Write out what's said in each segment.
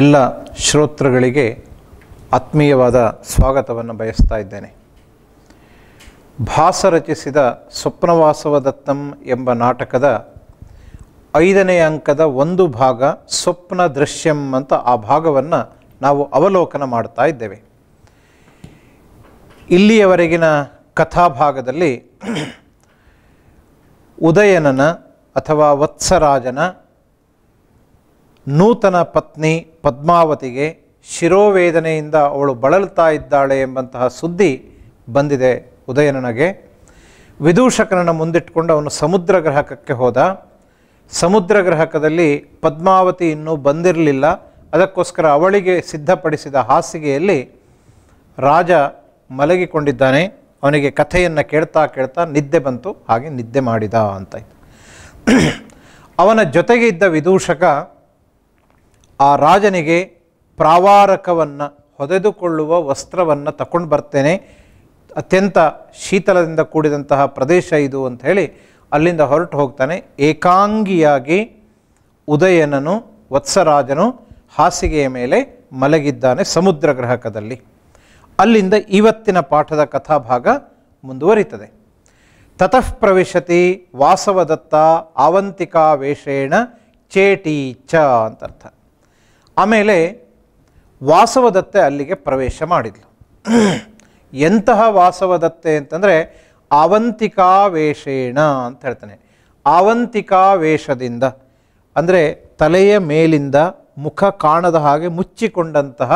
ಎಲ್ಲ ಶ್ರೋತೃಗಳಿಗೆ ಆತ್ಮೀಯವಾದ ಸ್ವಾಗತವನ್ನು ಬಯಸ್ತಾ ಇದ್ದೇನೆ ಭಾಸ ರಚಿಸಿದ ಸ್ವಪ್ನವಾಸವದತ್ತಂ ಎಂಬ ನಾಟಕದ ಐದನೇ ಅಂಕದ ಒಂದು ಭಾಗ ಸ್ವಪ್ನ ದೃಶ್ಯಂ ಅಂತ ಆ ಭಾಗವನ್ನು ನಾವು ಅವಲೋಕನ ಮಾಡ್ತಾ ಇದ್ದೇವೆ ಇಲ್ಲಿಯವರೆಗಿನ ಕಥಾಭಾಗದಲ್ಲಿ ಉದಯನನ ಅಥವಾ ವತ್ಸರಾಜನ ನೂತನ ಪತ್ನಿ ಪದ್ಮಾವತಿಗೆ ಶಿರೋವೇದನೆಯಿಂದ ಅವಳು ಬಳಲ್ತಾ ಇದ್ದಾಳೆ ಎಂಬಂತಹ ಸುದ್ದಿ ಬಂದಿದೆ ಉದಯನನಿಗೆ ವಿದೂಷಕನನ್ನು ಮುಂದಿಟ್ಟುಕೊಂಡು ಅವನು ಸಮುದ್ರ ಗ್ರಹಕಕ್ಕೆ ಹೋದ ಸಮುದ್ರ ಗ್ರಹಕದಲ್ಲಿ ಪದ್ಮಾವತಿ ಇನ್ನೂ ಬಂದಿರಲಿಲ್ಲ ಅದಕ್ಕೋಸ್ಕರ ಅವಳಿಗೆ ಸಿದ್ಧಪಡಿಸಿದ ಹಾಸಿಗೆಯಲ್ಲಿ ರಾಜ ಮಲಗಿಕೊಂಡಿದ್ದಾನೆ ಅವನಿಗೆ ಕಥೆಯನ್ನು ಕೇಳ್ತಾ ಕೇಳ್ತಾ ನಿದ್ದೆ ಬಂತು ಹಾಗೆ ನಿದ್ದೆ ಮಾಡಿದ ಅಂತ ಅವನ ಜೊತೆಗೆ ಇದ್ದ ವಿದೂಷಕ ಆ ರಾಜನಿಗೆ ಪ್ರಾವಾರಕವನ್ನು ಹೊದೆದುಕೊಳ್ಳುವ ವಸ್ತ್ರವನ್ನು ತಕೊಂಡು ಬರ್ತೇನೆ ಅತ್ಯಂತ ಶೀತಲದಿಂದ ಕೂಡಿದಂತಹ ಪ್ರದೇಶ ಇದು ಅಂತ ಹೇಳಿ ಅಲ್ಲಿಂದ ಹೊರಟು ಹೋಗ್ತಾನೆ ಏಕಾಂಗಿಯಾಗಿ ಉದಯನನು ವತ್ಸರಾಜನು ಹಾಸಿಗೆಯ ಮೇಲೆ ಮಲಗಿದ್ದಾನೆ ಸಮುದ್ರ ಗ್ರಹಕದಲ್ಲಿ ಅಲ್ಲಿಂದ ಇವತ್ತಿನ ಪಾಠದ ಕಥಾಭಾಗ ಮುಂದುವರಿತದೆ ತತಃ ಪ್ರವಿಶತಿ ವಾಸವದತ್ತ ಆವಂತಿಕಾ ವೇಷೇಣ ಚ ಅಂತರ್ಥ ಆಮೇಲೆ ವಾಸವದತ್ತೆ ಅಲ್ಲಿಗೆ ಪ್ರವೇಶ ಮಾಡಿದ್ಲು ಎಂತಹ ವಾಸವದತ್ತೆ ಅಂತಂದರೆ ಅವಂತಿಕಾ ವೇಷೇಣ ಅಂತ ಹೇಳ್ತಾನೆ ಅವಂತಿಕಾ ವೇಷದಿಂದ ಅಂದರೆ ತಲೆಯ ಮೇಲಿಂದ ಮುಖ ಕಾಣದ ಹಾಗೆ ಮುಚ್ಚಿಕೊಂಡಂತಹ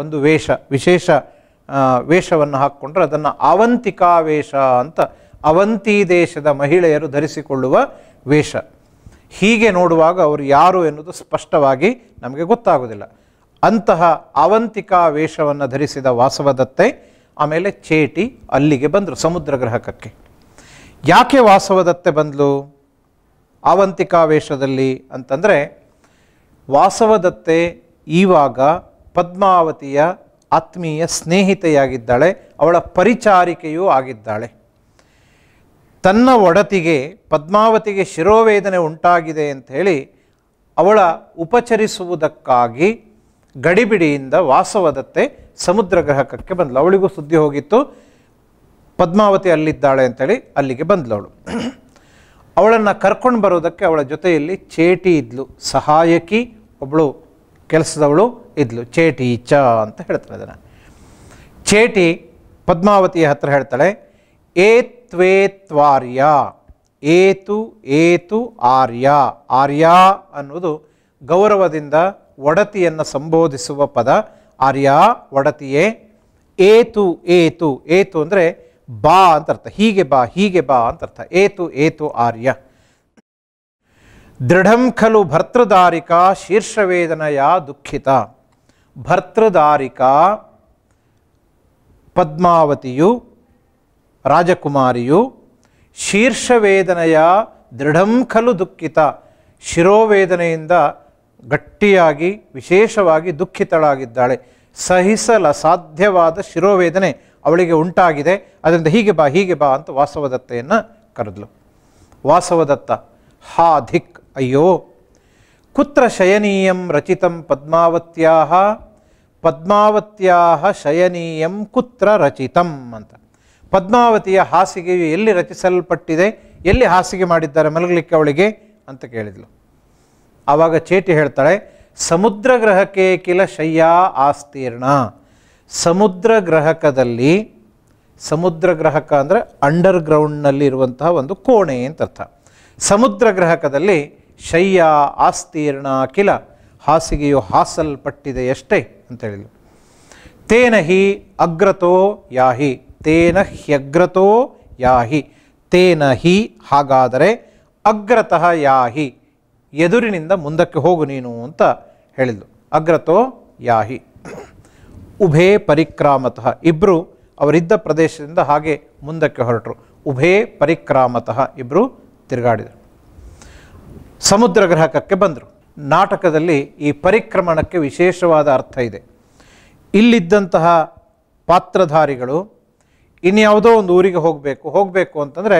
ಒಂದು ವೇಷ ವಿಶೇಷ ವೇಷವನ್ನು ಹಾಕ್ಕೊಂಡ್ರೆ ಅದನ್ನು ಅವಂತಿಕಾ ವೇಷ ಅಂತ ಅವಂತಿ ದೇಶದ ಮಹಿಳೆಯರು ಧರಿಸಿಕೊಳ್ಳುವ ವೇಷ ಹೀಗೆ ನೋಡುವಾಗ ಅವರು ಯಾರು ಎನ್ನುವುದು ಸ್ಪಷ್ಟವಾಗಿ ನಮಗೆ ಗೊತ್ತಾಗೋದಿಲ್ಲ ಅಂತಹ ಅವಂತಿಕಾ ವೇಷವನ್ನು ಧರಿಸಿದ ವಾಸವದತ್ತೆ ಆಮೇಲೆ ಚೇಟಿ ಅಲ್ಲಿಗೆ ಬಂದರು ಸಮುದ್ರ ಗ್ರಹಕಕ್ಕೆ ಯಾಕೆ ವಾಸವದತ್ತೆ ಬಂದಲು ಅವಂತಿಕಾ ವೇಷದಲ್ಲಿ ಅಂತಂದರೆ ವಾಸವದತ್ತೆ ಈವಾಗ ಪದ್ಮಾವತಿಯ ಆತ್ಮೀಯ ಸ್ನೇಹಿತೆಯಾಗಿದ್ದಾಳೆ ಅವಳ ಪರಿಚಾರಿಕೆಯೂ ಆಗಿದ್ದಾಳೆ ತನ್ನ ಒಡತಿಗೆ ಪದ್ಮಾವತಿಗೆ ಶಿರೋವೇದನೆ ಉಂಟಾಗಿದೆ ಅಂತ ಹೇಳಿ ಅವಳ ಉಪಚರಿಸುವುದಕ್ಕಾಗಿ ಗಡಿಬಿಡಿಯಿಂದ ವಾಸವದತ್ತೆ ಸಮುದ್ರ ಗ್ರಹಕಕ್ಕೆ ಬಂದಳು ಅವಳಿಗೂ ಸುದ್ದಿ ಹೋಗಿತ್ತು ಪದ್ಮಾವತಿ ಅಲ್ಲಿದ್ದಾಳೆ ಅಂತೇಳಿ ಅಲ್ಲಿಗೆ ಬಂದಳು ಅವಳನ್ನು ಕರ್ಕೊಂಡು ಬರೋದಕ್ಕೆ ಅವಳ ಜೊತೆಯಲ್ಲಿ ಚೇಟಿ ಇದ್ಲು ಸಹಾಯಕಿ ಒಬ್ಬಳು ಕೆಲಸದವಳು ಇದ್ಲು ಚೇಟಿ ಚ ಅಂತ ಹೇಳ್ತಾಳೆ ಅದನ್ನು ಚೇಟಿ ಪದ್ಮಾವತಿಯ ಹತ್ರ ಹೇಳ್ತಾಳೆ ಏತ್ ತ್ವೇತ್ವಾರ್ಯ ಏತು ಏತು ಆರ್ಯ ಆರ್ಯ ಅನ್ನುವುದು ಗೌರವದಿಂದ ಒಡತಿಯನ್ನು ಸಂಬೋಧಿಸುವ ಪದ ಆರ್ಯ ಒಡತಿಯೇ ಏತು ಏತು ಏತು ಅಂದರೆ ಬಾ ಅಂತ ಅರ್ಥ ಹೀಗೆ ಬಾ ಹೀಗೆ ಬಾ ಅಂತ ಅರ್ಥ ಏತು ಏತು ಆರ್ಯ ದೃಢಂ ಖಲು ಶೀರ್ಷ ಶೀರ್ಷವೇದನೆಯ ದುಃಖಿತ ಭರ್ತೃಧಾರಿಕಾ ಪದ್ಮಾವತಿಯು ರಾಜಕುಮಾರಿಯು ಶೀರ್ಷವೇದನೆಯ ದೃಢಂ ಖಲು ದುಃಖಿತ ಶಿರೋವೇದನೆಯಿಂದ ಗಟ್ಟಿಯಾಗಿ ವಿಶೇಷವಾಗಿ ದುಃಖಿತಳಾಗಿದ್ದಾಳೆ ಸಹಿಸಲ ಸಾಧ್ಯವಾದ ಶಿರೋವೇದನೆ ಅವಳಿಗೆ ಉಂಟಾಗಿದೆ ಅದರಿಂದ ಹೀಗೆ ಬಾ ಹೀಗೆ ಬಾ ಅಂತ ವಾಸವದತ್ತೆಯನ್ನು ಕರೆದ್ಲು ವಾಸವದತ್ತ ಹಾ ಧಿಕ್ ಅಯ್ಯೋ ಕುತ್ರ ಶಯನೀಯಂ ರಚಿತಂ ಪದ್ಮಾವತ್ಯಾ ಪದ್ಮಾವತ್ಯಾ ಶಯನೀಯಂ ಕುತ್ರ ರಚಿತಂ ಅಂತ ಪದ್ಮಾವತಿಯ ಹಾಸಿಗೆಯು ಎಲ್ಲಿ ರಚಿಸಲ್ಪಟ್ಟಿದೆ ಎಲ್ಲಿ ಹಾಸಿಗೆ ಮಾಡಿದ್ದಾರೆ ಮಲಗಲಿಕ್ಕೆ ಅವಳಿಗೆ ಅಂತ ಕೇಳಿದ್ಲು ಆವಾಗ ಚೇಟಿ ಹೇಳ್ತಾಳೆ ಸಮುದ್ರ ಗ್ರಹಕ್ಕೆ ಕಿಲ ಶಯ್ಯಾ ಆಸ್ತೀರ್ಣ ಸಮುದ್ರ ಗ್ರಹಕದಲ್ಲಿ ಸಮುದ್ರ ಗ್ರಹಕ ಅಂದರೆ ಅಂಡರ್ ಗ್ರೌಂಡ್ನಲ್ಲಿ ಇರುವಂತಹ ಒಂದು ಕೋಣೆ ಅಂತ ಅರ್ಥ ಸಮುದ್ರ ಗ್ರಹಕದಲ್ಲಿ ಶಯ್ಯ ಆಸ್ತೀರ್ಣ ಕಿಲ ಹಾಸಿಗೆಯು ಹಾಸಲ್ಪಟ್ಟಿದೆಯಷ್ಟೇ ಅಂತ ಹೇಳಿದರು ತೇನಹಿ ಅಗ್ರತೋ ಯಾಹಿ ತೇನ ಹ್ಯಗ್ರತೋ ಯಾಹಿ ತೇನ ಹಿ ಹಾಗಾದರೆ ಅಗ್ರತಃ ಯಾಹಿ ಎದುರಿನಿಂದ ಮುಂದಕ್ಕೆ ಹೋಗು ನೀನು ಅಂತ ಹೇಳಿದ್ಲು ಅಗ್ರತೋ ಯಾಹಿ ಉಭೇ ಪರಿಕ್ರಾಮತಃ ಇಬ್ಬರು ಅವರಿದ್ದ ಪ್ರದೇಶದಿಂದ ಹಾಗೆ ಮುಂದಕ್ಕೆ ಹೊರಟರು ಉಭೇ ಪರಿಕ್ರಾಮತಃ ಇಬ್ಬರು ತಿರುಗಾಡಿದರು ಸಮುದ್ರ ಗ್ರಹಕಕ್ಕೆ ಬಂದರು ನಾಟಕದಲ್ಲಿ ಈ ಪರಿಕ್ರಮಣಕ್ಕೆ ವಿಶೇಷವಾದ ಅರ್ಥ ಇದೆ ಇಲ್ಲಿದ್ದಂತಹ ಪಾತ್ರಧಾರಿಗಳು ಇನ್ಯಾವುದೋ ಒಂದು ಊರಿಗೆ ಹೋಗಬೇಕು ಹೋಗಬೇಕು ಅಂತಂದರೆ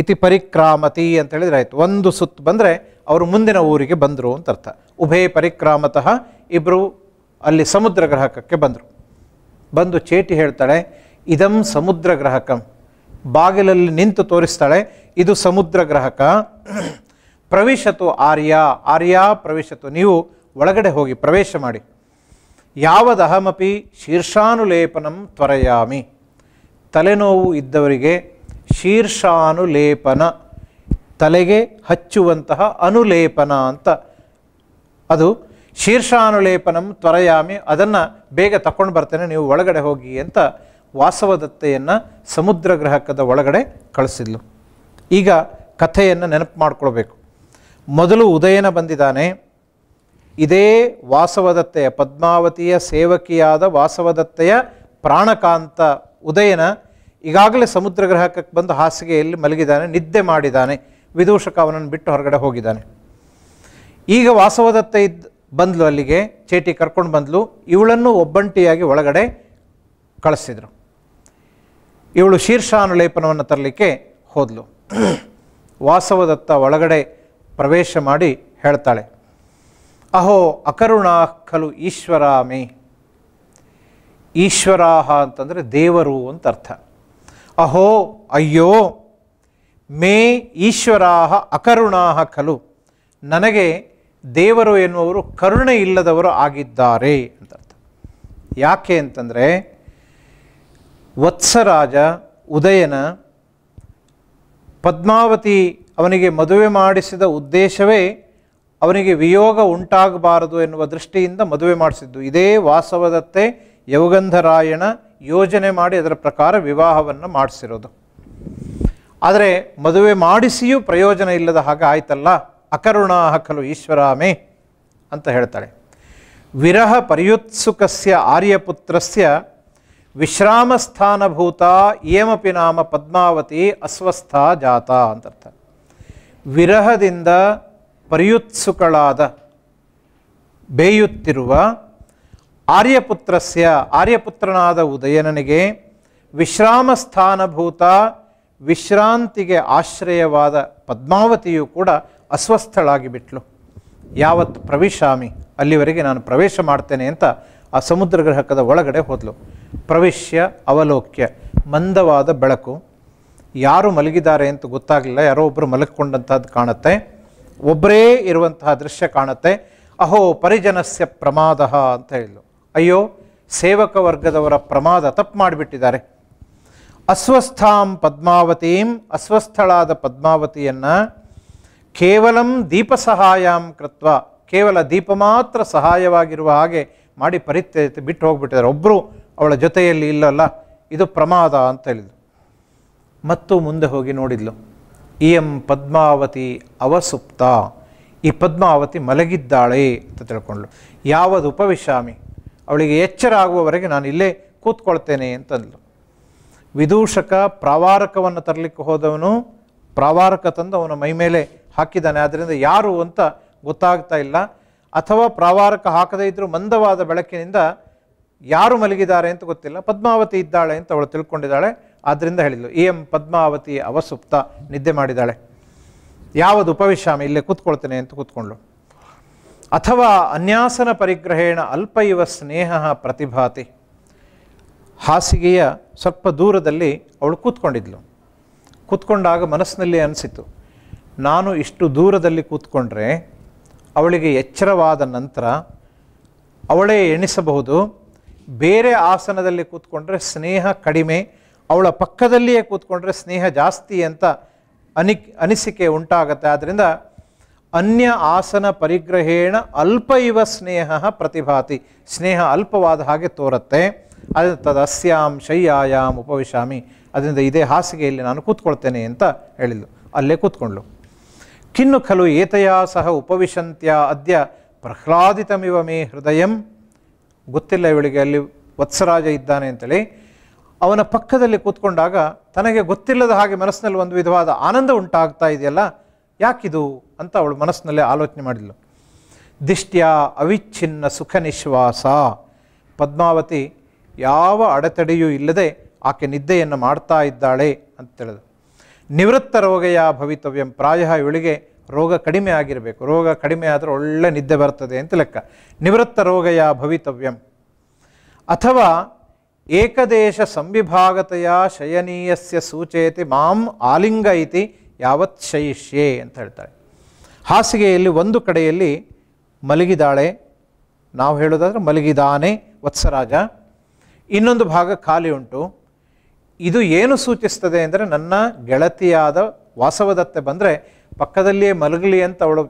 ಇತಿ ಪರಿಕ್ರಾಮತಿ ಅಂತ ಹೇಳಿದ್ರೆ ಆಯಿತು ಒಂದು ಸುತ್ತು ಬಂದರೆ ಅವರು ಮುಂದಿನ ಊರಿಗೆ ಬಂದರು ಅಂತ ಅರ್ಥ ಉಭಯ ಪರಿಕ್ರಾಮತಃ ಇಬ್ಬರು ಅಲ್ಲಿ ಸಮುದ್ರ ಗ್ರಹಕಕ್ಕೆ ಬಂದರು ಬಂದು ಚೇಟಿ ಹೇಳ್ತಾಳೆ ಇದಂ ಸಮುದ್ರ ಗ್ರಹಕಂ ಬಾಗಿಲಲ್ಲಿ ನಿಂತು ತೋರಿಸ್ತಾಳೆ ಇದು ಸಮುದ್ರ ಗ್ರಹಕ ಪ್ರವೇಶತು ಆರ್ಯ ಆರ್ಯ ಪ್ರವೇಶತು ನೀವು ಒಳಗಡೆ ಹೋಗಿ ಪ್ರವೇಶ ಮಾಡಿ ಯಾವದಹಮಪಿ ಶೀರ್ಷಾನುಲೇಪನಂ ತ್ವರೆಯಾಮಿ ತಲೆನೋವು ಇದ್ದವರಿಗೆ ಶೀರ್ಷಾನುಲೇಪನ ತಲೆಗೆ ಹಚ್ಚುವಂತಹ ಅನುಲೇಪನ ಅಂತ ಅದು ಶೀರ್ಷಾನುಲೇಪನ ತ್ವರಯಾಮಿ ಅದನ್ನು ಬೇಗ ತಕೊಂಡು ಬರ್ತೇನೆ ನೀವು ಒಳಗಡೆ ಹೋಗಿ ಅಂತ ವಾಸವದತ್ತೆಯನ್ನು ಸಮುದ್ರ ಗ್ರಹಕದ ಒಳಗಡೆ ಕಳಿಸಿದ್ಲು ಈಗ ಕಥೆಯನ್ನು ನೆನಪು ಮಾಡ್ಕೊಳ್ಬೇಕು ಮೊದಲು ಉದಯನ ಬಂದಿದ್ದಾನೆ ಇದೇ ವಾಸವದತ್ತೆಯ ಪದ್ಮಾವತಿಯ ಸೇವಕಿಯಾದ ವಾಸವದತ್ತೆಯ ಪ್ರಾಣಕಾಂತ ಉದಯನ ಈಗಾಗಲೇ ಸಮುದ್ರ ಗ್ರಹಕ್ಕೆ ಬಂದು ಹಾಸಿಗೆಯಲ್ಲಿ ಮಲಗಿದ್ದಾನೆ ನಿದ್ದೆ ಮಾಡಿದ್ದಾನೆ ವಿದೂಷಕ ಅವನನ್ನು ಬಿಟ್ಟು ಹೊರಗಡೆ ಹೋಗಿದ್ದಾನೆ ಈಗ ವಾಸವದತ್ತ ಇದ್ದ ಬಂದ್ಲು ಅಲ್ಲಿಗೆ ಚೇಟಿ ಕರ್ಕೊಂಡು ಬಂದ್ಲು ಇವಳನ್ನು ಒಬ್ಬಂಟಿಯಾಗಿ ಒಳಗಡೆ ಕಳಿಸಿದರು ಇವಳು ಶೀರ್ಷಾನುಲೇಪನವನ್ನು ತರಲಿಕ್ಕೆ ಹೋದ್ಲು ವಾಸವದತ್ತ ಒಳಗಡೆ ಪ್ರವೇಶ ಮಾಡಿ ಹೇಳ್ತಾಳೆ ಅಹೋ ಅಕರುಣಾ ಖಲು ಈಶ್ವರಾಮೇ ಈಶ್ವರಾಹ ಅಂತಂದರೆ ದೇವರು ಅಂತ ಅರ್ಥ ಅಹೋ ಅಯ್ಯೋ ಮೇ ಈಶ್ವರಾಹ ಅಕರುಣಾಹ ಖಲು ನನಗೆ ದೇವರು ಎನ್ನುವರು ಕರುಣೆ ಇಲ್ಲದವರು ಆಗಿದ್ದಾರೆ ಅಂತ ಅರ್ಥ ಯಾಕೆ ಅಂತಂದರೆ ವತ್ಸರಾಜ ಉದಯನ ಪದ್ಮಾವತಿ ಅವನಿಗೆ ಮದುವೆ ಮಾಡಿಸಿದ ಉದ್ದೇಶವೇ ಅವನಿಗೆ ವಿಯೋಗ ಉಂಟಾಗಬಾರದು ಎನ್ನುವ ದೃಷ್ಟಿಯಿಂದ ಮದುವೆ ಮಾಡಿಸಿದ್ದು ಇದೇ ವಾಸವದತ್ತೆ ಯವಗಂಧರಾಯಣ ಯೋಜನೆ ಮಾಡಿ ಅದರ ಪ್ರಕಾರ ವಿವಾಹವನ್ನು ಮಾಡಿಸಿರೋದು ಆದರೆ ಮದುವೆ ಮಾಡಿಸಿಯೂ ಪ್ರಯೋಜನ ಇಲ್ಲದ ಹಾಗೆ ಆಯ್ತಲ್ಲ ಅಕರುಣ ಹಕಲು ಈಶ್ವರಾಮೇ ಅಂತ ಹೇಳ್ತಾಳೆ ವಿರಹ ಪರ್ಯುತ್ಸುಕಸ್ಯ ಆರ್ಯಪುತ್ರಸ್ಯ ವಿಶ್ರಾಮಸ್ಥಾನಭೂತ ಏಮಪಿ ನಾಮ ಪದ್ಮಾವತಿ ಅಸ್ವಸ್ಥ ಜಾತ ಅಂತರ್ಥ ವಿರಹದಿಂದ ಪರ್ಯುತ್ಸುಕಳಾದ ಬೇಯುತ್ತಿರುವ ಆರ್ಯಪುತ್ರಸ್ಯ ಆರ್ಯಪುತ್ರನಾದ ಉದಯನನಿಗೆ ಸ್ಥಾನಭೂತ ವಿಶ್ರಾಂತಿಗೆ ಆಶ್ರಯವಾದ ಪದ್ಮಾವತಿಯು ಕೂಡ ಅಸ್ವಸ್ಥಳಾಗಿ ಬಿಟ್ಲು ಯಾವತ್ತು ಪ್ರವಿಶಾಮಿ ಅಲ್ಲಿವರೆಗೆ ನಾನು ಪ್ರವೇಶ ಮಾಡ್ತೇನೆ ಅಂತ ಆ ಸಮುದ್ರ ಗ್ರಹಕದ ಒಳಗಡೆ ಹೋದಲು ಪ್ರವೇಶ್ಯ ಅವಲೋಕ್ಯ ಮಂದವಾದ ಬೆಳಕು ಯಾರು ಮಲಗಿದ್ದಾರೆ ಅಂತ ಗೊತ್ತಾಗಲಿಲ್ಲ ಯಾರೋ ಒಬ್ಬರು ಮಲಗಿಕೊಂಡಂತಹದ್ದು ಕಾಣುತ್ತೆ ಒಬ್ಬರೇ ಇರುವಂತಹ ದೃಶ್ಯ ಕಾಣುತ್ತೆ ಅಹೋ ಪರಿಜನಸ್ಯ ಪ್ರಮಾದ ಅಂತ ಹೇಳಿದ್ಲು ಅಯ್ಯೋ ಸೇವಕ ವರ್ಗದವರ ಪ್ರಮಾದ ತಪ್ಪು ಮಾಡಿಬಿಟ್ಟಿದ್ದಾರೆ ಅಸ್ವಸ್ಥಾಂ ಪದ್ಮಾವತೀಂ ಅಸ್ವಸ್ಥಳಾದ ಪದ್ಮಾವತಿಯನ್ನು ಕೇವಲಂ ದೀಪ ಸಹಾಯಂ ಕೃತ್ವ ಕೇವಲ ದೀಪ ಮಾತ್ರ ಸಹಾಯವಾಗಿರುವ ಹಾಗೆ ಮಾಡಿ ಪರಿತ್ಯ ಬಿಟ್ಟು ಹೋಗ್ಬಿಟ್ಟಿದ್ದಾರೆ ಒಬ್ಬರು ಅವಳ ಜೊತೆಯಲ್ಲಿ ಇಲ್ಲಲ್ಲ ಇದು ಪ್ರಮಾದ ಅಂತ ಹೇಳಿದರು ಮತ್ತು ಮುಂದೆ ಹೋಗಿ ನೋಡಿದ್ಲು ಇ ಎಂ ಪದ್ಮಾವತಿ ಅವಸುಪ್ತ ಈ ಪದ್ಮಾವತಿ ಮಲಗಿದ್ದಾಳೆ ಅಂತ ತಿಳ್ಕೊಂಡ್ಳು ಯಾವದು ಉಪವಿಶಾಮಿ ಅವಳಿಗೆ ಎಚ್ಚರ ಆಗುವವರೆಗೆ ನಾನು ಇಲ್ಲೇ ಕೂತ್ಕೊಳ್ತೇನೆ ಅಂತಂದ್ಲು ವಿದೂಷಕ ಪ್ರವಾರಕವನ್ನು ತರಲಿಕ್ಕೆ ಹೋದವನು ಪ್ರವಾರಕ ತಂದು ಅವನ ಮೈ ಮೇಲೆ ಹಾಕಿದ್ದಾನೆ ಆದ್ದರಿಂದ ಯಾರು ಅಂತ ಗೊತ್ತಾಗ್ತಾ ಇಲ್ಲ ಅಥವಾ ಪ್ರಾವಾರಕ ಹಾಕದೇ ಇದ್ದರೂ ಮಂದವಾದ ಬೆಳಕಿನಿಂದ ಯಾರು ಮಲಗಿದ್ದಾರೆ ಅಂತ ಗೊತ್ತಿಲ್ಲ ಪದ್ಮಾವತಿ ಇದ್ದಾಳೆ ಅಂತ ಅವಳು ತಿಳ್ಕೊಂಡಿದ್ದಾಳೆ ಆದ್ದರಿಂದ ಹೇಳಿದ್ಲು ಎ ಎಂ ಪದ್ಮಾವತಿ ಅವಸುಪ್ತ ನಿದ್ದೆ ಮಾಡಿದ್ದಾಳೆ ಯಾವುದು ಉಪವಿಶ್ರಾಮ ಇಲ್ಲೇ ಕೂತ್ಕೊಳ್ತೇನೆ ಅಂತ ಕೂತ್ಕೊಂಡ್ಳು ಅಥವಾ ಅನ್ಯಾಸನ ಪರಿಗ್ರಹೇಣ ಅಲ್ಪ ಇವ ಸ್ನೇಹ ಪ್ರತಿಭಾತಿ ಹಾಸಿಗೆಯ ಸ್ವಲ್ಪ ದೂರದಲ್ಲಿ ಅವಳು ಕೂತ್ಕೊಂಡಿದ್ಲು ಕೂತ್ಕೊಂಡಾಗ ಮನಸ್ಸಿನಲ್ಲಿ ಅನಿಸಿತು ನಾನು ಇಷ್ಟು ದೂರದಲ್ಲಿ ಕೂತ್ಕೊಂಡ್ರೆ ಅವಳಿಗೆ ಎಚ್ಚರವಾದ ನಂತರ ಅವಳೇ ಎಣಿಸಬಹುದು ಬೇರೆ ಆಸನದಲ್ಲಿ ಕೂತ್ಕೊಂಡ್ರೆ ಸ್ನೇಹ ಕಡಿಮೆ ಅವಳ ಪಕ್ಕದಲ್ಲಿಯೇ ಕೂತ್ಕೊಂಡ್ರೆ ಸ್ನೇಹ ಜಾಸ್ತಿ ಅಂತ ಅನಿಕ್ ಅನಿಸಿಕೆ ಉಂಟಾಗತ್ತೆ ಆದ್ದರಿಂದ ಅನ್ಯ ಆಸನ ಪರಿಗ್ರಹೇಣ ಅಲ್ಪ ಇವ ಸ್ನೇಹ ಪ್ರತಿಭಾತಿ ಸ್ನೇಹ ಅಲ್ಪವಾದ ಹಾಗೆ ತೋರುತ್ತೆ ಅದ ತದಸ್ಯಾಂ ಶಯ್ಯಾಯಾಮ್ ಉಪವಿಶಾಮಿ ಅದರಿಂದ ಇದೇ ಹಾಸಿಗೆಯಲ್ಲಿ ನಾನು ಕೂತ್ಕೊಳ್ತೇನೆ ಅಂತ ಹೇಳಿದ್ಲು ಅಲ್ಲೇ ಕೂತ್ಕೊಂಡ್ಳು ಕಿನ್ನು ಖಲು ಏತಯಾ ಸಹ ಉಪವಿಶಂತ್ಯ ಅದ್ಯ ಪ್ರಹ್ಲಾದಿತಮಿವ ಮೇ ಹೃದಯಂ ಗೊತ್ತಿಲ್ಲ ಇವಳಿಗೆ ಅಲ್ಲಿ ವತ್ಸರಾಜ ಇದ್ದಾನೆ ಅಂತೇಳಿ ಅವನ ಪಕ್ಕದಲ್ಲಿ ಕೂತ್ಕೊಂಡಾಗ ತನಗೆ ಗೊತ್ತಿಲ್ಲದ ಹಾಗೆ ಮನಸ್ಸಿನಲ್ಲಿ ಒಂದು ವಿಧವಾದ ಆನಂದ ಉಂಟಾಗ್ತಾ ಇದೆಯಲ್ಲ ಯಾಕಿದು ಅಂತ ಅವಳು ಮನಸ್ಸಿನಲ್ಲೇ ಆಲೋಚನೆ ಮಾಡಿದ್ಲು ದಿಷ್ಟ್ಯ ಅವಿಚ್ಛಿನ್ನ ಸುಖ ನಿಶ್ವಾಸ ಪದ್ಮಾವತಿ ಯಾವ ಅಡೆತಡೆಯೂ ಇಲ್ಲದೆ ಆಕೆ ನಿದ್ದೆಯನ್ನು ಮಾಡ್ತಾ ಇದ್ದಾಳೆ ಅಂತೇಳಿದ್ರು ನಿವೃತ್ತ ರೋಗಯ ಭವಿತವ್ಯಂ ಪ್ರಾಯ ಇವಳಿಗೆ ರೋಗ ಕಡಿಮೆ ಆಗಿರಬೇಕು ರೋಗ ಕಡಿಮೆ ಆದರೆ ಒಳ್ಳೆ ನಿದ್ದೆ ಬರ್ತದೆ ಅಂತ ಲೆಕ್ಕ ನಿವೃತ್ತ ರೋಗಯ ಭವಿತವ್ಯಂ ಅಥವಾ ಏಕದೇಶ ಸಂವಿಭಾಗತೆಯ ಶಯನೀಯಸ್ಯ ಸೂಚೇತಿ ಮಾಂ ಆಲಿಂಗೈತಿ ಯಾವತ್ ಶೈಷ್ಯೆ ಅಂತ ಹೇಳ್ತಾಳೆ ಹಾಸಿಗೆಯಲ್ಲಿ ಒಂದು ಕಡೆಯಲ್ಲಿ ಮಲಗಿದಾಳೆ ನಾವು ಹೇಳೋದಾದರೆ ಮಲಗಿದಾನೆ ವತ್ಸರಾಜ ಇನ್ನೊಂದು ಭಾಗ ಖಾಲಿ ಉಂಟು ಇದು ಏನು ಸೂಚಿಸ್ತದೆ ಅಂದರೆ ನನ್ನ ಗೆಳತಿಯಾದ ವಾಸವದತ್ತೆ ಬಂದರೆ ಪಕ್ಕದಲ್ಲಿಯೇ ಮಲಗಲಿ ಅಂತ ಅವಳು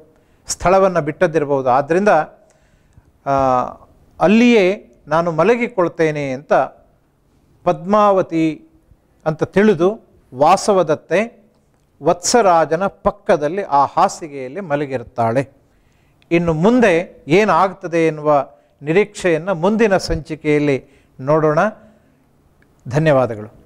ಸ್ಥಳವನ್ನು ಬಿಟ್ಟದ್ದಿರಬಹುದು ಆದ್ದರಿಂದ ಅಲ್ಲಿಯೇ ನಾನು ಮಲಗಿಕೊಳ್ತೇನೆ ಅಂತ ಪದ್ಮಾವತಿ ಅಂತ ತಿಳಿದು ವಾಸವದತ್ತೆ ವತ್ಸರಾಜನ ಪಕ್ಕದಲ್ಲಿ ಆ ಹಾಸಿಗೆಯಲ್ಲಿ ಮಲಗಿರುತ್ತಾಳೆ ಇನ್ನು ಮುಂದೆ ಏನಾಗ್ತದೆ ಎನ್ನುವ ನಿರೀಕ್ಷೆಯನ್ನು ಮುಂದಿನ ಸಂಚಿಕೆಯಲ್ಲಿ ನೋಡೋಣ ಧನ್ಯವಾದಗಳು